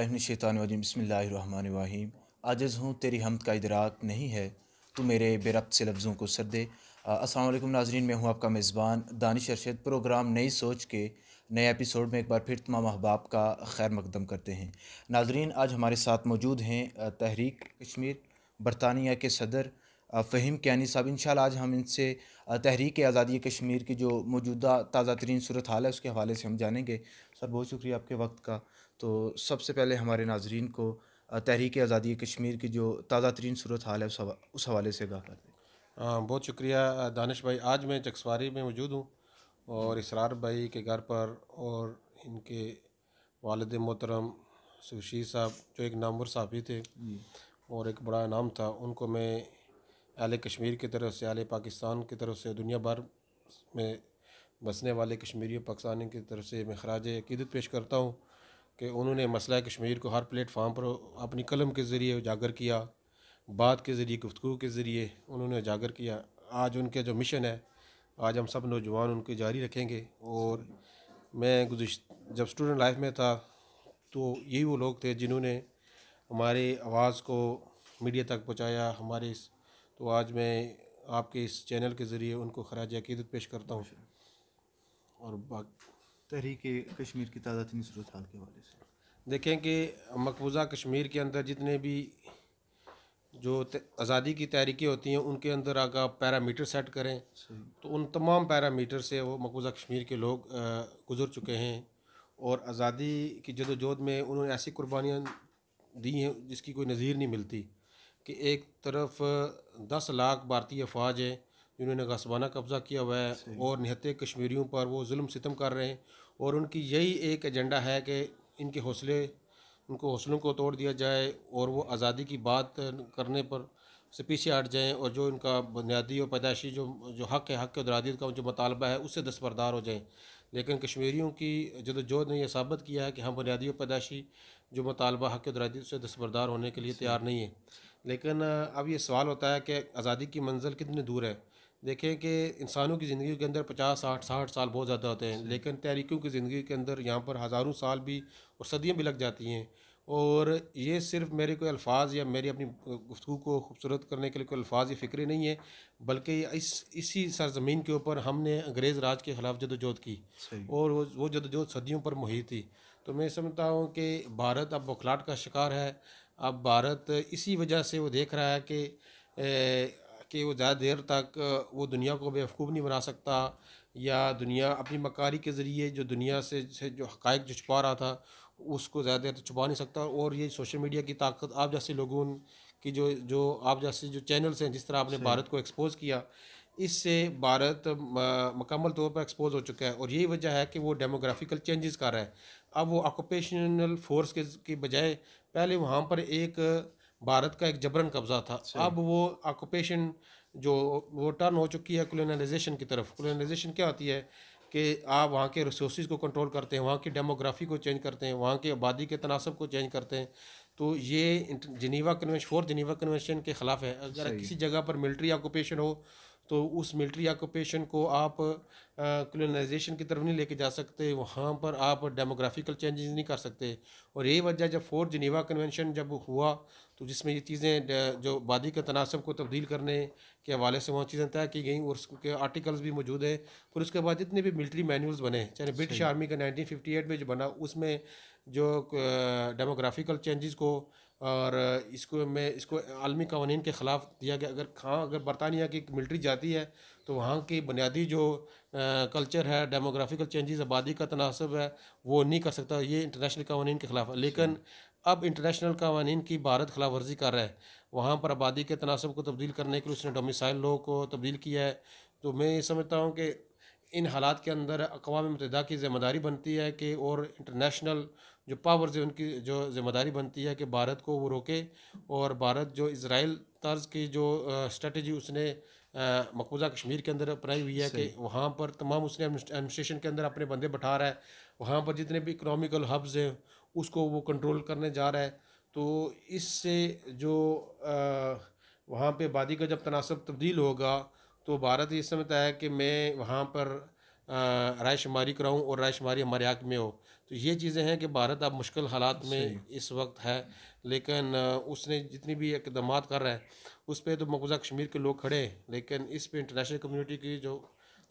शैतानवजीम बसमीम आजज़ हूँ तेरी हमद का इदराक नहीं है तो मेरे बेरब्त से लफ्ज़ों को सर दे असलम नाजरीन मैं हूँ आपका मेज़बान दानिश अरशद प्रोग्राम नई सोच के नए एपिसोड में एक बार फिर तमाम अहबाब का खैर मकदम करते हैं नाजरीन आज हमारे साथ मौजूद हैं तहरीक कश्मीर बरतानिया के सदर फ़हीम कैनी साहब इन आज हम इनसे तहरीक आज़ादी कश्मीर की जो मौजूदा ताज़ा तरीन सूरत हाल है उसके हवाले से हम जानेंगे सर बहुत शुक्रिया आपके वक्त का तो सबसे पहले हमारे नाजरन को तहरीक आज़ादी कश्मीर की जो ताज़ा तरीन सूरत हाल है उस हवाले से आगाह कर दें बहुत शुक्रिया दानिश भाई आज मैं चकसवारी में मौजूद हूँ और इसरार भाई के घर पर और इनके वालद मोहतरम सुशीर साहब जो एक नामवर साफ़ी थे और एक बड़ा नाम था उनको मैं अहल कश्मीर की तरफ से अहल पाकिस्तान की तरफ से दुनिया भर में बसने वाले कश्मीरी पाकिस्तानी की तरफ से मैं खराज अकीदत पेश करता हूँ कि उन्होंने मसला कश्मीर को हर प्लेटफार्म पर अपनी कलम के ज़रिए उजागर किया बात के ज़रिए गुफ्तु के ज़रिए उन्होंने उजागर किया आज उनके जो मिशन है आज हम सब नौजवान उनके जारी रखेंगे और मैं गुजश जब स्टूडेंट लाइफ में था तो यही वो लोग थे जिन्होंने हमारे आवाज़ को मीडिया तक पहुँचाया हमारे तो आज मैं आपके इस चैनल के ज़रिए उनको खराज अकीदत पेश करता हूँ और तहरीक कश्मीर की तादातनी सूरत हाल के हवाले से देखें कि मकबूजा कश्मीर के अंदर जितने भी जो आज़ादी की तहरीकें होती हैं उनके अंदर अगर आप पैरामीटर सेट करें तो उन तमाम पैरामीटर से वो मकबूजा कश्मीर के लोग गुजर चुके हैं और आज़ादी की जदोजहद में उन्होंने ऐसी कुर्बानियाँ दी हैं जिसकी कोई नज़ीर नहीं मिलती कि एक तरफ दस लाख भारतीय अफवाज है जिन्होंने गसबाना कब्ज़ा किया हुआ है और निहत्ते कश्मीरियों पर वो जुल्म सितम कर रहे हैं और उनकी यही एक एजेंडा है कि इनके हौसले उनको हौसलों को तोड़ दिया जाए और वो आज़ादी की बात करने पर से पीछे हट जाएँ और जो इनका बुनियादी और पैदाशी जो जो हक है हक दरादीत का जो मुतालबा है उससे दस्बरदार हो जाएँ लेकिन कश्मीरियों की जदोजहद ने यह साबित किया है कि हम बुनियादी और पैदाशी जो मुतालबा हक दरादीत से दस्बरदार होने के लिए तैयार नहीं है लेकिन अब ये सवाल होता है कि आज़ादी की मंजिल कितनी दूर है देखें कि इंसानों की ज़िंदगी के अंदर पचास साठ साठ साल बहुत ज़्यादा होते हैं लेकिन तहरीकों की ज़िंदगी के अंदर यहाँ पर हज़ारों साल भी और सदियाँ भी लग जाती हैं और ये सिर्फ मेरे कोई अल्फाज या मेरी अपनी गुफ्तु को खूबसूरत करने के लिए कोई अल्फाज या फ़िक्र नहीं है बल्कि इस इसी सरजमीन के ऊपर हमने अंग्रेज़ राज के ख़िलाफ़ जदोजहद की और वो वो जदोजहद सदियों पर मुहित थी तो मैं समझता हूँ कि भारत अब बखलाट का शिकार है अब भारत इसी वजह से वो देख रहा है कि ए, कि वो ज़्यादा देर तक वो दुनिया को बेवकूफ़ नहीं बना सकता या दुनिया अपनी मकारी के ज़रिए जो दुनिया से, से जो हक़ जो छुपा रहा था उसको ज़्यादा देर तक छुपा नहीं सकता और ये सोशल मीडिया की ताकत आप जैसे लोगों की जो जो आप जैसे जो चैनल्स हैं जिस तरह आपने भारत को एक्सपोज़ किया इससे भारत मकमल तौर पर एक्सपोज हो चुका है और यही वजह है कि वो डेमोग्राफिकल चेंजेस कर रहा है अब वो ऑक्यूपेशनल फोर्स के के बजाय पहले वहाँ पर एक भारत का एक जबरन कब्जा था अच्छा। अब वो ऑक्यूपेशन जो वो टर्न हो चुकी है कलोनाइजेशन की तरफ कलोनाइजेशन क्या होती है कि आप वहाँ के रिसोर्स को कंट्रोल करते हैं वहाँ की डेमोग्राफी को चेंज करते हैं वहाँ की आबादी के तनासब को चेंज करते हैं तो ये Geneva convention four Geneva convention के ख़िलाफ़ है अगर किसी जगह पर मिलिट्री ऑक्यूपेशन हो तो उस मिलिट्री ऑक्यूपेशन को आप कलोनाइजेशन की तरफ नहीं लेके जा सकते वहाँ पर आप डेमोग्राफिकल चेंजेस नहीं कर सकते और यही वजह जब फोर्थ जिनेवा कन्वेंशन जब हुआ तो जिसमें ये चीज़ें जो वादी के तनासब को तब्दील करने के हवाले से वहाँ चीज़ें तय की गई और उसके आर्टिकल्स भी मौजूद हैं फिर उसके बाद जितने भी मिलिट्री मैनुअल्स बने चाहे ब्रिटिश आर्मी का नाइनटीन में जो बना उसमें जो डेमोग्राफिकल चेंजेस को और इसको मैं इसको आलमी कवानीन के ख़िलाफ़ दिया गया अगर हाँ अगर बरतानिया की मिल्ट्री जाती है तो वहाँ की बुनियादी जो कल्चर है डेमोग्राफिकल चेंजेस आबादी का तनासब है वो नहीं कर सकता ये इंटरनेशनल कवानीन के ख़िलाफ़ है लेकिन अच्छा। अब इंटरनेशनल कवानीन की भारत खिलाफ वर्जी कर रहा है वहाँ पर आबादी के तनासब को तब्दील करने के लिए उसने डोमिसाइल लोग को तब्दील किया है तो मैं ये समझता हूँ कि इन हालात के अंदर अकवा मुतहदा की जिम्मेदारी बनती है कि और इंटरनेशनल जो पावर्स से उनकी जो जिम्मेदारी बनती है कि भारत को वो रोके और भारत जो इसराइल तर्ज की जो स्ट्रेटजी उसने मकबूजा कश्मीर के अंदर अपनाई हुई है कि वहाँ पर तमाम उसने एडमिनिस्ट्रेशन के अंदर अपने बंदे बैठा रहा है वहाँ पर जितने भी इकोनॉमिकल हब्स हैं उसको वो कंट्रोल करने जा रहा है तो इससे जो वहाँ पे आबादी का जब तनासब तब्दील होगा तो भारत ये समझता है कि मैं वहाँ पर रायशुमारी कराऊँ और रायशुमारी हमारे हक में हो तो ये चीज़ें हैं कि भारत अब मुश्किल हालात में इस वक्त है लेकिन उसने जितनी भी इकदाम कर रहा है उस पर तो मकबूजा कश्मीर के लोग खड़े हैं लेकिन इस पर इंटरनेशनल कम्यूनिटी की जो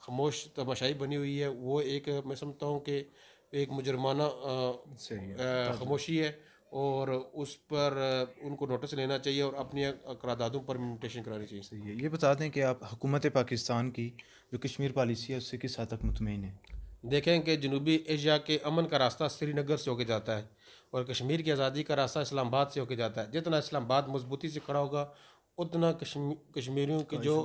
खामोश तमाशाई बनी हुई है वो एक मैं समझता हूँ कि एक मुजरमाना खामोशी है और उस पर उनको नोटिस लेना चाहिए और अपनी करारदादों पर मिनटेशन करानी चाहिए सही है ये बता दें कि आप हुकूमत पाकिस्तान की जो कश्मीर पॉलिसी है उससे किस हद तक मुतमिन है देखें कि जनूबी एशिया के अमन का रास्ता श्रीनगर से होके जाता है और कश्मीर की आज़ादी का रास्ता इस्लामाबाद से होके जाता है जितना इस्लामाबाद मजबूती से खड़ा होगा उतना कश्मीरियों की जो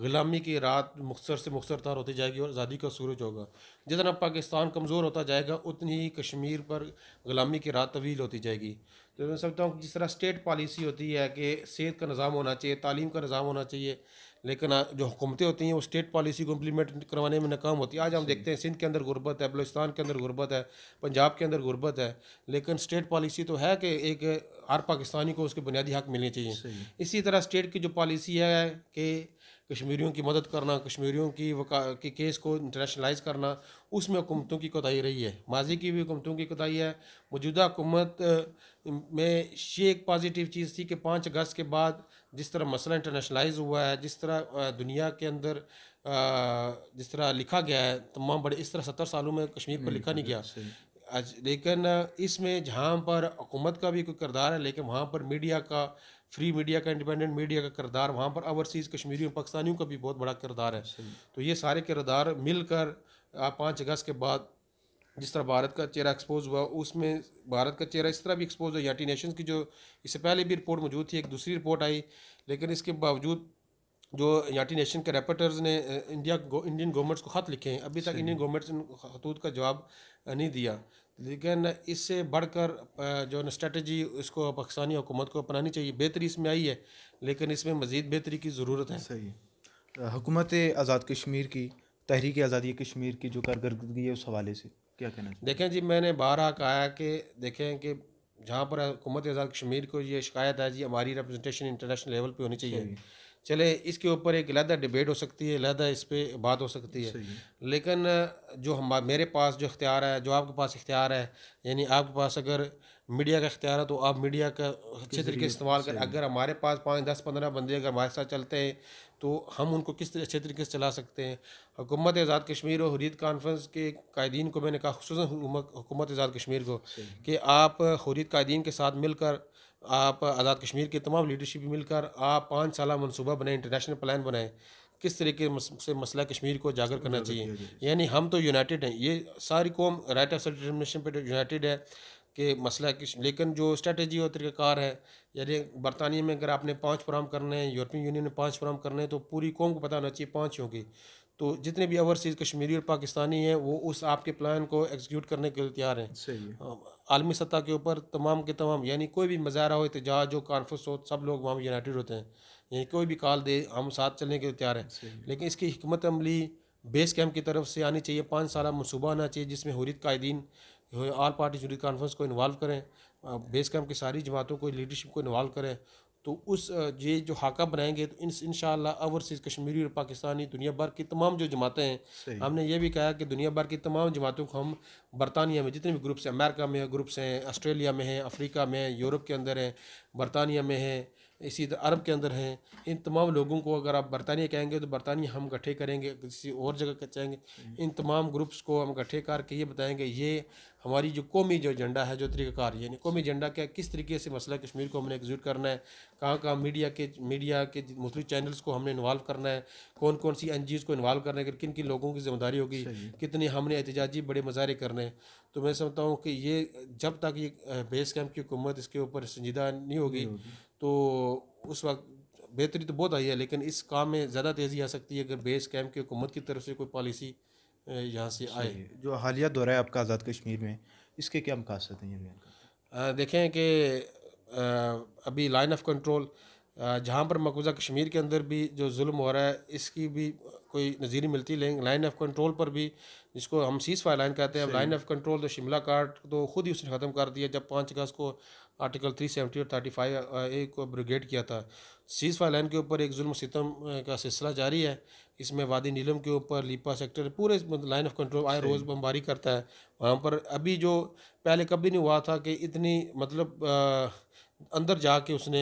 गुलामी की रात मुख्तर से मुख्तर तार होती जाएगी और आज़ादी का सूरज होगा जितना पाकिस्तान कमज़ोर होता जाएगा उतनी ही कश्मीर पर गुलामी की रात तवील होती जाएगी तो मैं समझता हूँ जिस तरह स्टेट पॉलिसी होती है कि सेहत का निज़ाम होना चाहिए तालीम का निज़ाम होना चाहिए लेकिन जो हुकूमतें होती हैं वो स्टेट पॉलिसी को इम्प्लीमेंट करवाने में नाकाम होती है आज हम देखते हैं सिंध के अंदर गुर्बत है बलोचिस्तान के अंदर गुर्बत है पंजाब के अंदर गुर्बत है लेकिन स्टेट पॉलिसी तो है कि एक हर पाकिस्तानी को उसके बुनियादी हक मिलने चाहिए इसी तरह स्टेट की जो पॉलिसी है कि कश्मीरियों की मदद करना कश्मीरियों की वका के केस को इंटरनेशनलाइज करना उसमें हुकूमतों की कोताही रही है माजी की भी हुकूमतों की कोताही है मौजूदा हुकूमत में ये एक पॉजिटिव चीज़ थी कि पाँच अगस्त के बाद जिस तरह मसला इंटरनेशनलाइज हुआ है जिस तरह दुनिया के अंदर जिस तरह लिखा गया है तमाम बड़े इस तरह सत्तर सालों में कश्मीर पर हम्म, लिखा नहीं गया लेकिन इसमें जहाँ पर हुकूमत का भी कोई किरदार है लेकिन वहाँ पर मीडिया का फ्री मीडिया का इंडिपेंडेंट मीडिया का किरदार वहाँ पर ओवरसीज़ कश्मीरियों पाकिस्तानियों का भी बहुत बड़ा किरदार है तो ये सारे किरदार मिलकर पाँच अगस्त के बाद जिस तरह भारत का चेहरा एक्सपोज हुआ उसमें भारत का चेहरा इस तरह भी एक्सपोज हुआ यूनाइटेड नेशंस की जो इससे पहले भी रिपोर्ट मौजूद थी एक दूसरी रिपोर्ट आई लेकिन इसके बावजूद जो यूनाइटेड नेशन के रेपटर्स ने इंडिया इंडियन गवर्नमेंट्स को ख़त लिखे हैं अभी तक इंडियन गवर्नमेंट्स ने खतूत का जवाब नहीं दिया लेकिन इससे बढ़कर जो है स्ट्रेटजी इसको पाकिस्तानी हुकूमत को अपनानी चाहिए बेहतरी इसमें आई है लेकिन इसमें मज़ीद बेहतरी की ज़रूरत है सही हुकूमत आज़ाद कश्मीर की तहरीक आज़ादी कश्मीर की जो कारकर्दगी है उस हवाले से क्या कहना देखें जी मैंने बारह कहा कि देखें कि जहाँ पर हुकूमत आज़ाद कश्मीर को ये शिकायत है जी हमारी रिप्रजेंटेशन इंटरनेशनल लेवल पर होनी चाहिए चले इसके ऊपर एक अलहदा डिबेट हो सकती है अलहदा इस पर बात हो सकती है लेकिन जो हम मेरे पास जो इख्तियार है जो आपके पास इख्तियार है यानी आपके पास अगर मीडिया का इख्तियार है तो आप मीडिया का अच्छे तरीके से इस्तेमाल करें अगर हमारे पास पाँच दस पंद्रह बंदे अगर हमारे साथ चलते हैं तो हम उनको किस तरह अच्छे तरीके से चला सकते हैं हुकूमत आज़ाद कश्मीर और हरीद कॉन्फ्रेंस के कायदीन को मैंने कहा खूस हुकूमत आज़ाद कश्मीर को कि आप हरीद कायदीन के साथ मिलकर आप आज़ाद कश्मीर के तमाम लीडरशिप मिलकर आप पाँच साल मनसूबा बनाएं इंटरनेशनल प्लान बनाएं किस तरीके से मसला कश्मीर को जागर करना चाहिए यानी हम तो यूनाइटेड हैं ये सारी कौम राइट ऑफ डिटर्मिनेशन पर यूनाइटेड है कि मसला किस लेकिन जो स्ट्रेटजी और तरीक़ाकार है यानी बरतानिया में अगर आपने पाँच फ्राम करने हैं यूरोपियन यूनियन में पाँच फ्राम करने हैं तो पूरी कौम को पता होना चाहिए पाँच होंगी तो जितने भी ओवरसीज़ कश्मीरी और पाकिस्तानी हैं वो उस आपके प्लान को एग्जीक्यूट करने के लिए तैयार हैं आलमी सतह के ऊपर तमाम के तमाम यानी कोई भी मज़ारा हो इतजाज हो कॉन्फ्रेंस हो सब लोग वहाँ यूनाइटेड होते हैं यानी कोई भी कॉल दे हम साथ चलने के लिए तैयार हैं है। लेकिन इसकी हमत अमली बेस कैम्प की तरफ से आनी चाहिए पाँच साल मनसूबा आना चाहिए जिसमें हुरित कायदीन आल पार्टी जुड़ी कॉन्फ्रेंस को इन्वॉल्व करें बेस कैम्प की सारी जमातों को लीडरशिप को इन्वॉल्व करें तो उस ये जो हाका बनाएंगे तो इन इनशाला ओवरसीज़ कश्मीरी और पाकिस्तानी दुनिया भर की तमाम जो जमातें हैं हमने ये भी कहा कि दुनिया भर की तमाम जमातों को हम बरतानिया में जितने भी ग्रुप्स हैं अमेरिका में ग्रुप्स हैं ऑस्ट्रेलिया में हैं अफ्रीका में यूरोप के अंदर हैं बरतानिया में हैं इसी अरब के अंदर हैं इन तमाम लोगों को अगर आप बरतानिया कहेंगे तो बरतानिया हम इकट्ठे करेंगे किसी और जगह कहेंगे इन तमाम ग्रुप्स को हम इकट्ठे करके ये बताएंगे ये हमारी जो कौमी जो एजेंडा है जो तरीक़ाकार यानी कौमी एजेंडा क्या किस तरीके से मसला कश्मीर को हमने एग्जूट करना है कहाँ कहाँ मीडिया के मीडिया के मुख्तु चैनल्स को हमने इन्वाल्व करना है कौन कौन सी एन को इन्वाल्व करना है किन किन लोगों की जिम्मेदारी होगी कितने हमने एहतजाजी बड़े मज़ारे करने हैं तो मैं समझता हूँ कि ये जब तक ये बेस कैंप की हुकूमत इसके ऊपर संजीदा नहीं होगी तो उस वक्त बेहतरी तो बहुत आई है लेकिन इस काम में ज़्यादा तेज़ी आ सकती है अगर बेस कैम्प की हुकूमत की तरफ से कोई पॉलिसी यहाँ से आए जो हालिया दौरा है आपका आज़ाद कश्मीर में इसके क्या मकासद हैं देखें कि अभी लाइन ऑफ कंट्रोल जहाँ पर मकबूजा कश्मीर के अंदर भी जो जुल्म हो रहा है इसकी भी कोई नज़ीर मिलती लेकिन लाइन ऑफ कंट्रोल पर भी जिसको हम सीज फायर लाइन कहते हैं अब लाइन ऑफ कंट्रोल तो शिमला कार्ड तो खुद ही उसने ख़त्म कर दिया जब पाँच अगस्त को आर्टिकल थ्री सेवेंटी और थर्टी फाइव ए को ब्रिगेड किया था सीज फायर लाइन के ऊपर एक जुल्म सितम का सिलसिला जारी है इसमें वादी नीलम के ऊपर लिपा सेक्टर पूरे लाइन ऑफ कंट्रोल आए रोज़ बमबारी करता है वहाँ पर अभी जो पहले कभी नहीं हुआ था कि इतनी मतलब आ, अंदर जाके उसने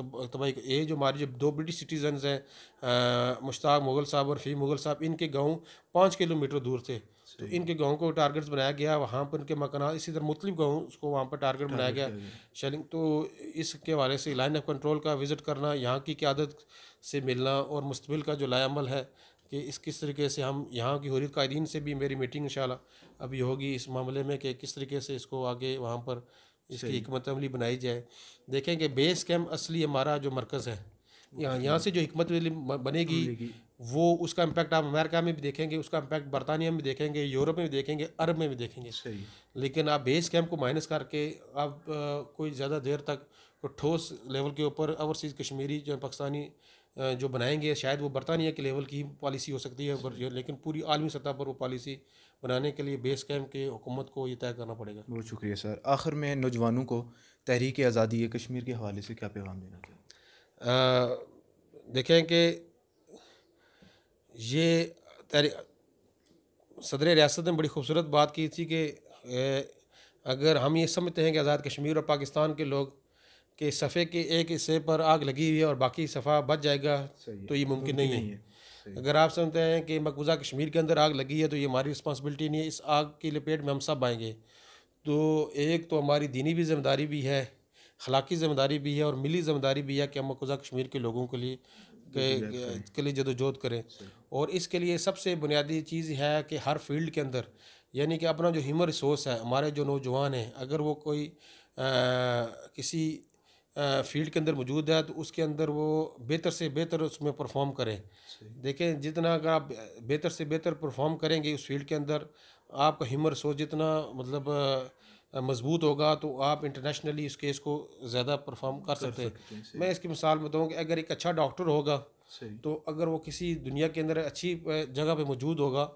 तबाही ये जो हमारे जो दो ब्रिटिश सिटीजन्स हैं मुश्ताक मुगल साहब और फ़ी मुगल साहब इनके गांव पाँच किलोमीटर दूर थे तो इनके गांव को टारगेट्स बनाया गया वहाँ पर इनके मकान इसी तरह मुख्तु गाँव उसको वहाँ पर टारगेट बनाया गया शेलिंग तो इसके वाले से लाइन ऑफ कंट्रोल का विज़िट करना यहाँ की क्यादत से मिलना और मुस्तबिल का जो लायामल है कि इस किस तरीके से हम यहाँ की हरीत कायदीन से भी मेरी मीटिंग इन अभी होगी इस मामले में कि किस तरीके से इसको आगे वहाँ पर इसकी हमत अमली बनाई जाए देखें कि बेस कैम्प असली हमारा जो मरकज़ है यहाँ यहाँ से जो हमत बनेगी वो उसका इम्पैक्ट आप अमेरिका में भी देखेंगे उसका इम्पैक्ट बरतानिया में देखेंगे यूरोप में भी देखेंगे अरब में भी देखेंगे सही लेकिन आप बेस कैम्प को माइनस करके आप कोई ज़्यादा देर तक ठोस लेवल के ऊपर ओवरसीज़ कश्मीरी जो पाकिस्तानी जो बनाएंगे शायद वो बरतानिया के लेवल की पॉलिसी हो सकती है लेकिन पूरी आलमी सतह पर वो पॉलिसी बनाने के लिए बेस कैम्प के हुकूमत को ये तय करना पड़ेगा बहुत शुक्रिया सर आखिर में नौजवानों को तहरीक आज़ादी कश्मीर के हवाले से क्या पैगाम देना चाहिए देखें कि ये सदर रियासत ने बड़ी खूबसूरत बात की थी कि अगर हम ये समझते हैं कि आज़ाद कश्मीर और पाकिस्तान के लोग के सफ़े के एक हिस्से पर आग लगी हुई है और बाकी सफ़ा बच जाएगा तो ये मुमकिन नहीं है अगर आप समझते हैं कि मकबूजा कश्मीर के अंदर आग लगी है तो ये हमारी रिस्पॉन्सिबिलिटी नहीं है इस आग की लपेट में हम सब आएंगे तो एक तो हमारी दीनी भी जिम्मेदारी भी है खलाक़ी जिम्मेदारी भी है और मिली जिम्मेदारी भी है कि हम मकबूजा कश्मीर के लोगों के लिए के, के लिए जदोजहद करें और इसके लिए सबसे बुनियादी चीज़ है कि हर फील्ड के अंदर यानी कि अपना जो ह्यूमन रिसोर्स है हमारे जो नौजवान हैं अगर वो कोई आ, किसी फील्ड के अंदर मौजूद है तो उसके अंदर वो बेहतर से बेहतर उसमें परफॉर्म करें देखें जितना अगर आप बेहतर से बेहतर परफॉर्म करेंगे उस फील्ड के अंदर आपका ह्यूमर सोच जितना मतलब मजबूत होगा तो आप इंटरनेशनली इस केस को ज़्यादा परफॉर्म कर, कर सकते हैं मैं इसकी मिसाल बताऊँ कि अगर एक अच्छा डॉक्टर होगा तो अगर वो किसी दुनिया के अंदर अच्छी जगह पर मौजूद होगा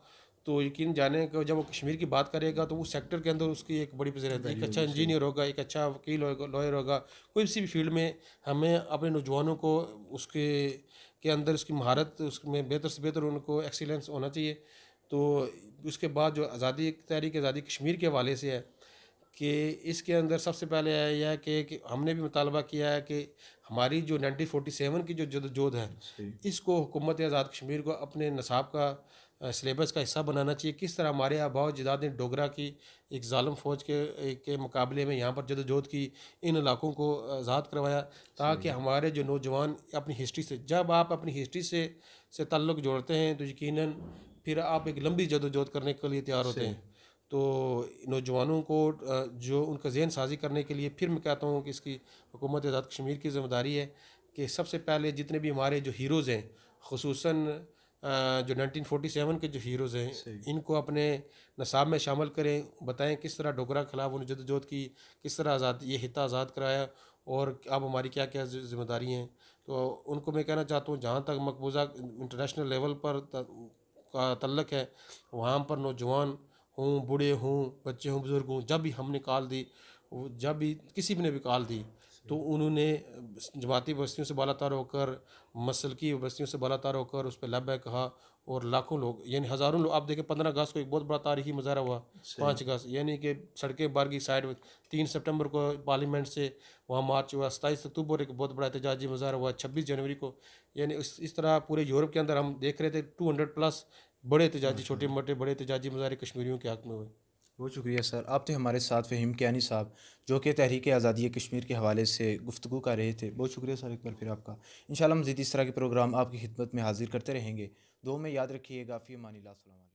तो यकीन जाने का जब वो कश्मीर की बात करेगा तो उस सेक्टर के अंदर उसकी एक बड़ी पोजीशन रहती है एक अच्छा इंजीनियर होगा एक अच्छा वकील होगा लॉयर होगा कोई किसी भी फील्ड में हमें अपने नौजवानों को उसके के अंदर उसकी महारत उसमें बेहतर से बेहतर उनको एक्सीलेंस होना चाहिए तो उसके बाद जो आज़ादी तहरीक आज़ादी कश्मीर के हवाले से है कि इसके अंदर सबसे पहले यह है कि, कि हमने भी मुतालबा किया है कि हमारी जो नाइनटीन फोटी सेवन की जो जोद है इसको हुकूमत आज़ाद कश्मीर को अपने नसाब का सिलेबस का हिस्सा बनाना चाहिए किस तरह हमारे आबाव जदाद ने डोगरा की एक ालम फ़ौज के के मुकाबले में यहाँ पर जदोजहद की इन इलाकों को आज़ाद करवाया ताकि हमारे जो नौजवान अपनी हिस्ट्री से जब आप अपनी हिस्ट्री से से ताल्लुक़ जोड़ते हैं तो यकीन फिर आप एक लंबी जदोजहद करने के लिए तैयार होते हैं तो नौजवानों को जो उनका जहन साजी करने के लिए फिर मैं कहता हूँ कि इसकी हुकूमत आज़ाद कश्मीर की जिम्मेदारी है कि सबसे पहले जितने भी हमारे जो हीरोज़ हैं खसूस जो 1947 के जो हीरोज़ हैं इनको अपने नसाब में शामिल करें बताएं किस तरह डोगरा खिलाफ उन्होंने जदोजहद की किस तरह आज़ाद ये हिता आज़ाद कराया और अब हमारी क्या क्या जिम्मेदारी हैं तो उनको मैं कहना चाहता हूँ जहाँ तक मकबूजा इंटरनेशनल लेवल पर का तल्लक है वहाँ पर नौजवान हूँ बूढ़े हूँ बच्चे हों बुज़ुर्ग हों जब भी हमने कॉल दी जब भी किसी भी ने भी कॉल दी तो उन्होंने जमाती बस्तियों से तार होकर मसल की बस्तियों से तार होकर उस पर लब्बे कहा और लाखों लोग यानी हज़ारों लोग आप देखें पंद्रह अगस्त को एक बहुत बड़ा तारीखी मुजहरा हुआ पाँच अगस्त यानी कि सड़कें बारगी साइड तीन सितंबर को पार्लियामेंट से वहाँ मार्च हुआ सताईस अक्टूबर एक बहुत बड़ा एहतजाजी मुजहरा हुआ छब्बीस जनवरी को यानी इस इस तरह पूरे यूरोप के अंदर हम देख रहे थे टू हंड्रेड प्लस बड़े एहतजाजी हम्म, छोटे हम्म। मोटे बड़े एहतजाजी मुजाहरे कश्मीरियों के हक में हुए बहुत शुक्रिया सर आप थे हमारे साथ फ़हीम कियानी साहब जो कि तहरीक आज़ादी कश्मीर के हवाले से गुफ्तु कर रहे थे बहुत शुक्रिया सर एक बार फिर आपका इन मज़ीद इस तरह के प्रोग्राम आपकी खिदमत में हाजिर करते रहेंगे दो में याद रखिएगा फ़ी मानी